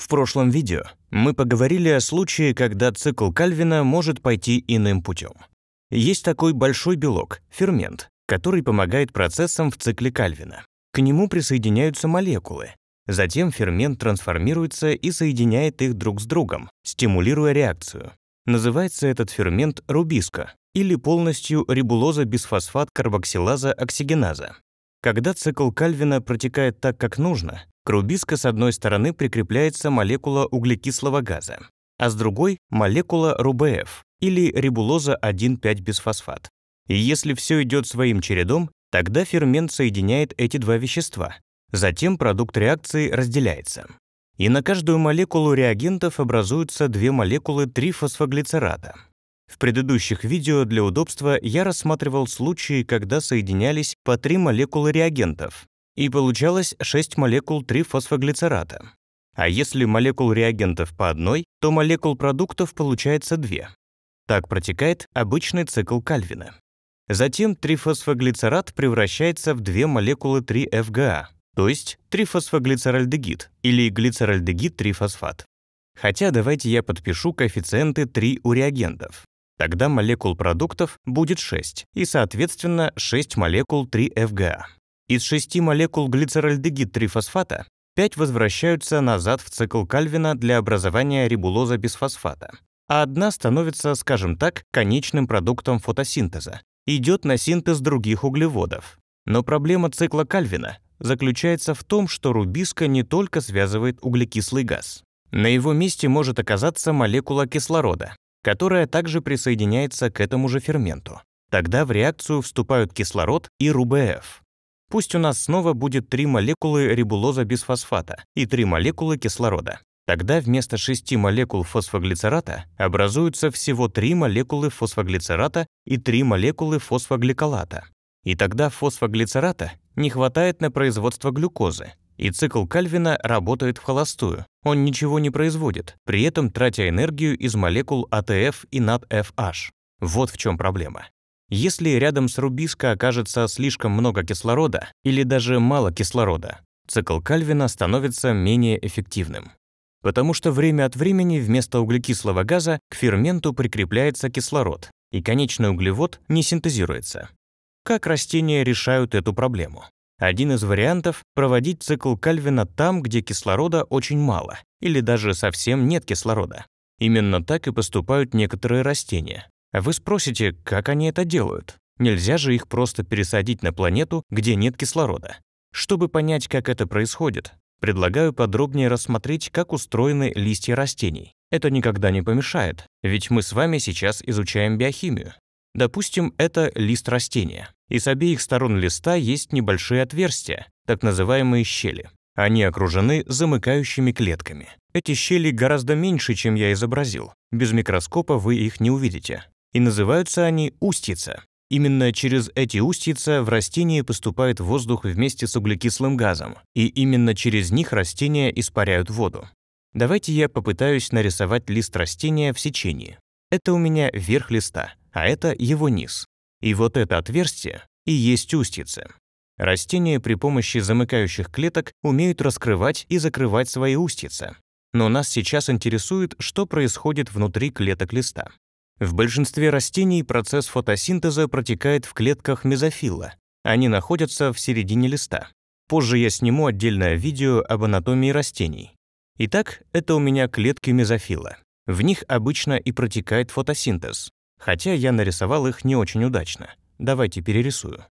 В прошлом видео мы поговорили о случае, когда цикл Кальвина может пойти иным путем. Есть такой большой белок – фермент, который помогает процессам в цикле Кальвина. К нему присоединяются молекулы. Затем фермент трансформируется и соединяет их друг с другом, стимулируя реакцию. Называется этот фермент рубиско или полностью рибулоза бисфосфат карбоксилаза оксигеназа. Когда цикл Кальвина протекает так, как нужно, к рубиско с одной стороны прикрепляется молекула углекислого газа, а с другой – молекула РУБФ или рибулоза 1,5-бисфосфат. И если все идет своим чередом, тогда фермент соединяет эти два вещества. Затем продукт реакции разделяется. И на каждую молекулу реагентов образуются две молекулы трифосфоглицерата. В предыдущих видео для удобства я рассматривал случаи, когда соединялись по три молекулы реагентов и получалось 6 молекул трифосфоглицерата. А если молекул реагентов по одной, то молекул продуктов получается две. Так протекает обычный цикл Кальвина. Затем трифосфоглицерат превращается в две молекулы 3FGA, а, то есть трифосфоглицеральдегид или глицеральдегид-трифосфат. Хотя давайте я подпишу коэффициенты 3 у реагентов. Тогда молекул продуктов будет 6 и, соответственно, 6 молекул 3FGA. Из шести молекул глицеральдегид-трифосфата пять возвращаются назад в цикл Кальвина для образования рибулоза без фосфата, а одна становится, скажем так, конечным продуктом фотосинтеза, идет на синтез других углеводов. Но проблема цикла Кальвина заключается в том, что рубиска не только связывает углекислый газ. На его месте может оказаться молекула кислорода, которая также присоединяется к этому же ферменту. Тогда в реакцию вступают кислород и РУБФ. Пусть у нас снова будет три молекулы рибулоза без фосфата и три молекулы кислорода. Тогда вместо шести молекул фосфоглицерата образуются всего три молекулы фосфоглицерата и три молекулы фосфогликолата. И тогда фосфоглицерата не хватает на производство глюкозы, и цикл Кальвина работает в холостую. Он ничего не производит, при этом тратя энергию из молекул АТФ и НАДФH. Вот в чем проблема если рядом с рубиско окажется слишком много кислорода или даже мало кислорода, цикл Кальвина становится менее эффективным. Потому что время от времени вместо углекислого газа к ферменту прикрепляется кислород, и конечный углевод не синтезируется. Как растения решают эту проблему? Один из вариантов – проводить цикл Кальвина там, где кислорода очень мало, или даже совсем нет кислорода. Именно так и поступают некоторые растения. Вы спросите, как они это делают? Нельзя же их просто пересадить на планету, где нет кислорода. Чтобы понять, как это происходит, предлагаю подробнее рассмотреть, как устроены листья растений. Это никогда не помешает, ведь мы с вами сейчас изучаем биохимию. Допустим, это лист растения. И с обеих сторон листа есть небольшие отверстия, так называемые щели. Они окружены замыкающими клетками. Эти щели гораздо меньше, чем я изобразил. Без микроскопа вы их не увидите и называются они устица. Именно через эти устица в растение поступает воздух вместе с углекислым газом, и именно через них растения испаряют воду. Давайте я попытаюсь нарисовать лист растения в сечении. Это у меня верх листа, а это его низ. И вот это отверстие и есть устица. Растения при помощи замыкающих клеток умеют раскрывать и закрывать свои устица. Но нас сейчас интересует, что происходит внутри клеток листа. В большинстве растений процесс фотосинтеза протекает в клетках мезофила. Они находятся в середине листа. Позже я сниму отдельное видео об анатомии растений. Итак, это у меня клетки мезофила. В них обычно и протекает фотосинтез, хотя я нарисовал их не очень удачно. Давайте перерисую.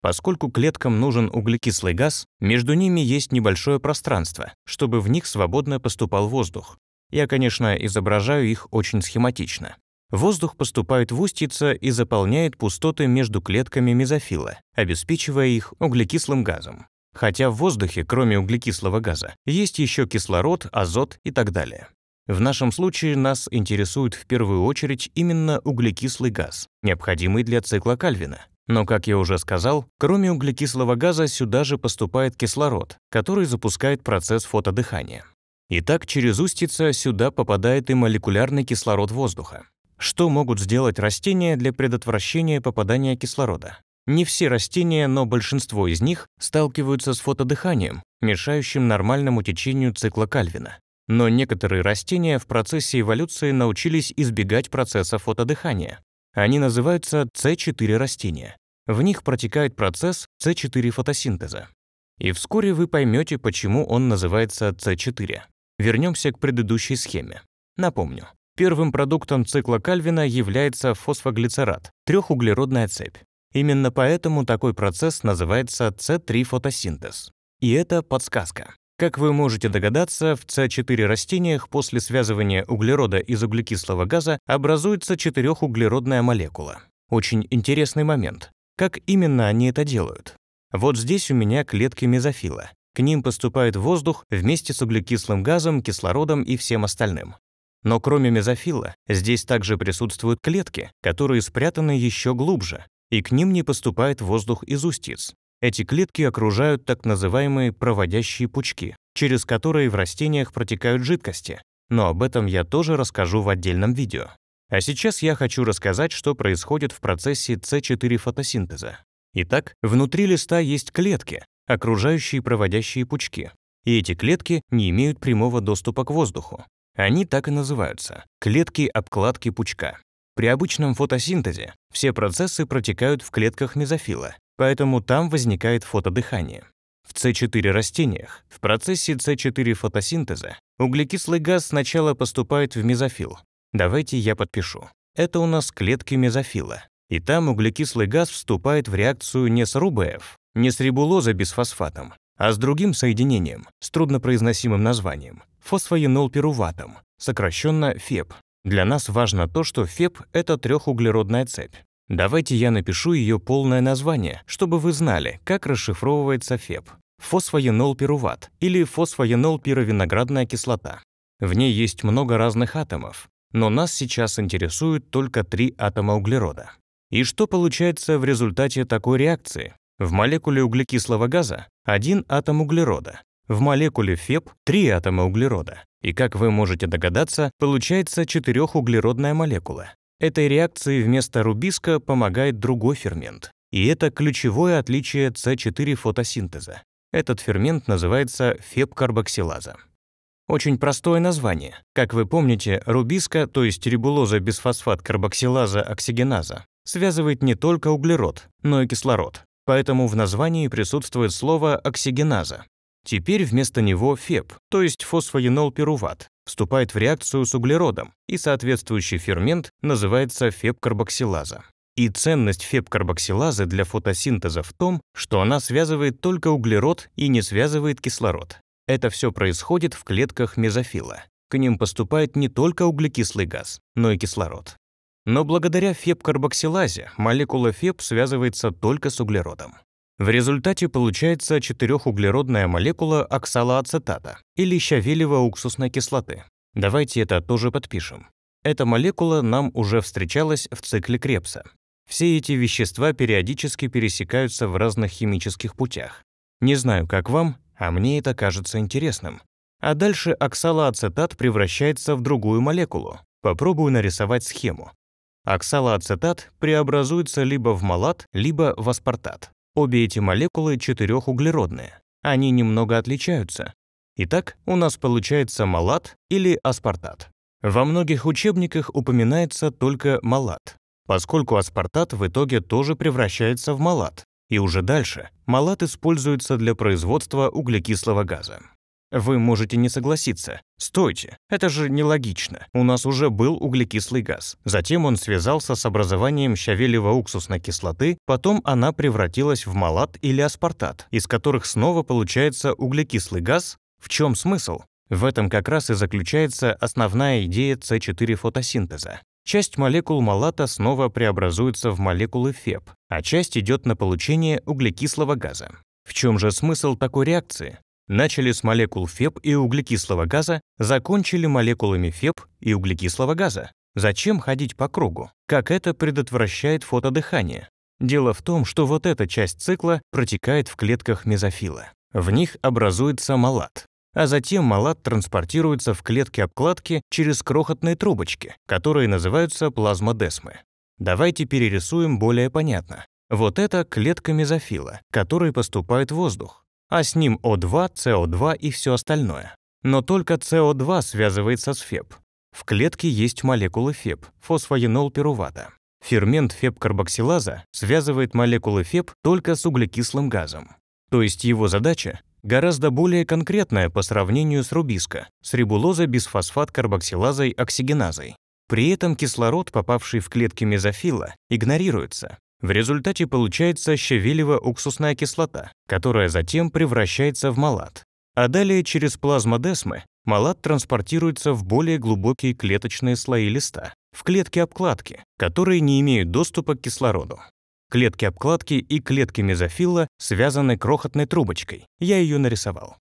Поскольку клеткам нужен углекислый газ, между ними есть небольшое пространство, чтобы в них свободно поступал воздух. Я, конечно, изображаю их очень схематично. Воздух поступает в устьица и заполняет пустоты между клетками мезофила, обеспечивая их углекислым газом. Хотя в воздухе, кроме углекислого газа, есть еще кислород, азот и так далее. В нашем случае нас интересует в первую очередь именно углекислый газ, необходимый для цикла Кальвина. Но, как я уже сказал, кроме углекислого газа сюда же поступает кислород, который запускает процесс фотодыхания. Итак, через устица сюда попадает и молекулярный кислород воздуха. Что могут сделать растения для предотвращения попадания кислорода? Не все растения, но большинство из них сталкиваются с фотодыханием, мешающим нормальному течению цикла Кальвина. Но некоторые растения в процессе эволюции научились избегать процесса фотодыхания. Они называются С4 растения. В них протекает процесс С4 фотосинтеза. И вскоре вы поймете, почему он называется С4. Вернемся к предыдущей схеме. Напомню, Первым продуктом цикла Кальвина является фосфоглицерат – трехуглеродная цепь. Именно поэтому такой процесс называется С3-фотосинтез. И это подсказка. Как вы можете догадаться, в С4 растениях после связывания углерода из углекислого газа образуется четырехуглеродная молекула. Очень интересный момент. Как именно они это делают? Вот здесь у меня клетки мезофила. К ним поступает воздух вместе с углекислым газом, кислородом и всем остальным. Но кроме мезофила, здесь также присутствуют клетки, которые спрятаны еще глубже, и к ним не поступает воздух из устиц. Эти клетки окружают так называемые проводящие пучки, через которые в растениях протекают жидкости, но об этом я тоже расскажу в отдельном видео. А сейчас я хочу рассказать, что происходит в процессе С4 фотосинтеза. Итак, внутри листа есть клетки, окружающие проводящие пучки, и эти клетки не имеют прямого доступа к воздуху. Они так и называются – клетки обкладки пучка. При обычном фотосинтезе все процессы протекают в клетках мезофила, поэтому там возникает фотодыхание. В С4 растениях в процессе С4 фотосинтеза углекислый газ сначала поступает в мезофил. Давайте я подпишу. Это у нас клетки мезофила. И там углекислый газ вступает в реакцию не с РУБФ, не с рибулоза бисфосфатом, а с другим соединением, с труднопроизносимым названием, фосфоенолпируватом, сокращенно ФЕП. Для нас важно то, что ФЕП – это трехуглеродная цепь. Давайте я напишу ее полное название, чтобы вы знали, как расшифровывается ФЕП. Фосфоенолпируват или фосфоенолпировиноградная кислота. В ней есть много разных атомов, но нас сейчас интересуют только три атома углерода. И что получается в результате такой реакции? В молекуле углекислого газа один атом углерода, в молекуле ФЕП три атома углерода. И, как вы можете догадаться, получается четырехуглеродная молекула. Этой реакции вместо рубиска помогает другой фермент. И это ключевое отличие С4 фотосинтеза. Этот фермент называется фепкарбоксилаза. Очень простое название. Как вы помните, рубиска, то есть рибулоза бисфосфат карбоксилаза оксигеназа, связывает не только углерод, но и кислород. Поэтому в названии присутствует слово оксигеназа, Теперь вместо него ФЕП, то есть фосфоенолпируват, вступает в реакцию с углеродом, и соответствующий фермент называется феп карбоксилаза И ценность феп карбоксилазы для фотосинтеза в том, что она связывает только углерод и не связывает кислород. Это все происходит в клетках мезофила. К ним поступает не только углекислый газ, но и кислород. Но благодаря феп карбоксилазе молекула ФЕП связывается только с углеродом. В результате получается четырехуглеродная молекула оксалоацетата или щавелево-уксусной кислоты. Давайте это тоже подпишем. Эта молекула нам уже встречалась в цикле Крепса. Все эти вещества периодически пересекаются в разных химических путях. Не знаю, как вам, а мне это кажется интересным. А дальше оксалоацетат превращается в другую молекулу. Попробую нарисовать схему. Оксалоацетат преобразуется либо в малат, либо в аспартат. Обе эти молекулы четырехуглеродные. Они немного отличаются. Итак, у нас получается малат или аспартат. Во многих учебниках упоминается только малат, поскольку аспартат в итоге тоже превращается в малат. И уже дальше малат используется для производства углекислого газа. Вы можете не согласиться. Стойте, это же нелогично. У нас уже был углекислый газ. Затем он связался с образованием щавелево-уксусной кислоты, потом она превратилась в малат или аспартат, из которых снова получается углекислый газ. В чем смысл? В этом как раз и заключается основная идея С4 фотосинтеза. Часть молекул малата снова преобразуется в молекулы ФЕП, а часть идет на получение углекислого газа. В чем же смысл такой реакции? начали с молекул ФЕП и углекислого газа, закончили молекулами ФЕП и углекислого газа. Зачем ходить по кругу? Как это предотвращает фотодыхание? Дело в том, что вот эта часть цикла протекает в клетках мезофила. В них образуется малат. А затем малат транспортируется в клетки-обкладки через крохотные трубочки, которые называются плазмодесмы. Давайте перерисуем более понятно. Вот это клетка мезофила, которой поступает воздух а с ним О2, СО2 и все остальное. Но только СО2 связывается с ФЕП. В клетке есть молекулы ФЕП, фосфоенолпирувата. Фермент ФЕП-карбоксилаза связывает молекулы ФЕП только с углекислым газом. То есть его задача гораздо более конкретная по сравнению с рубиска, с рибулоза бисфосфат карбоксилазой оксигеназой. При этом кислород, попавший в клетки мезофила, игнорируется, в результате получается щавелево-уксусная кислота, которая затем превращается в малат. А далее через плазмодесмы малат транспортируется в более глубокие клеточные слои листа, в клетки обкладки, которые не имеют доступа к кислороду. Клетки обкладки и клетки мезофила связаны крохотной трубочкой, я ее нарисовал.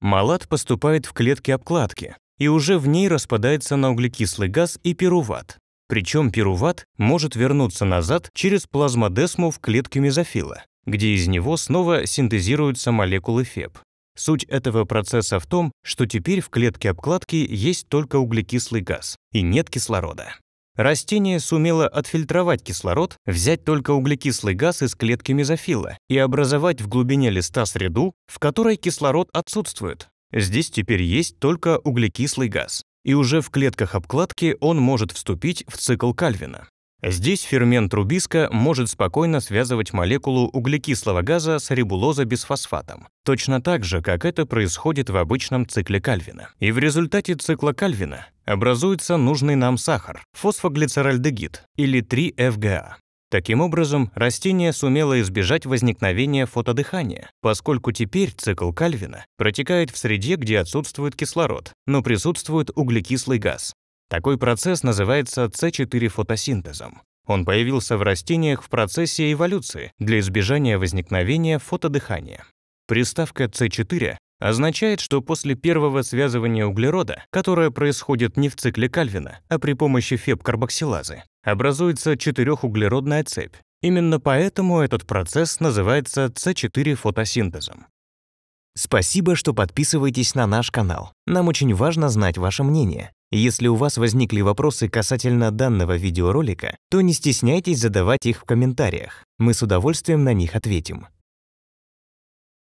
Малат поступает в клетки обкладки, и уже в ней распадается на углекислый газ и пируват, причем пируват может вернуться назад через плазмодесму в клетке мезофила, где из него снова синтезируются молекулы ФЕП. Суть этого процесса в том, что теперь в клетке обкладки есть только углекислый газ и нет кислорода. Растение сумело отфильтровать кислород, взять только углекислый газ из клетки мезофила и образовать в глубине листа среду, в которой кислород отсутствует. Здесь теперь есть только углекислый газ и уже в клетках обкладки он может вступить в цикл Кальвина. Здесь фермент рубиска может спокойно связывать молекулу углекислого газа с рибулозобисфосфатом, точно так же, как это происходит в обычном цикле Кальвина. И в результате цикла Кальвина образуется нужный нам сахар – фосфоглицеральдегид, или 3-FGA. Таким образом, растение сумело избежать возникновения фотодыхания, поскольку теперь цикл Кальвина протекает в среде, где отсутствует кислород, но присутствует углекислый газ. Такой процесс называется С4 фотосинтезом. Он появился в растениях в процессе эволюции для избежания возникновения фотодыхания. Приставка С4 означает, что после первого связывания углерода, которое происходит не в цикле Кальвина, а при помощи феб образуется четырехуглеродная цепь. Именно поэтому этот процесс называется С4-фотосинтезом. Спасибо, что подписываетесь на наш канал. Нам очень важно знать ваше мнение. Если у вас возникли вопросы касательно данного видеоролика, то не стесняйтесь задавать их в комментариях. Мы с удовольствием на них ответим.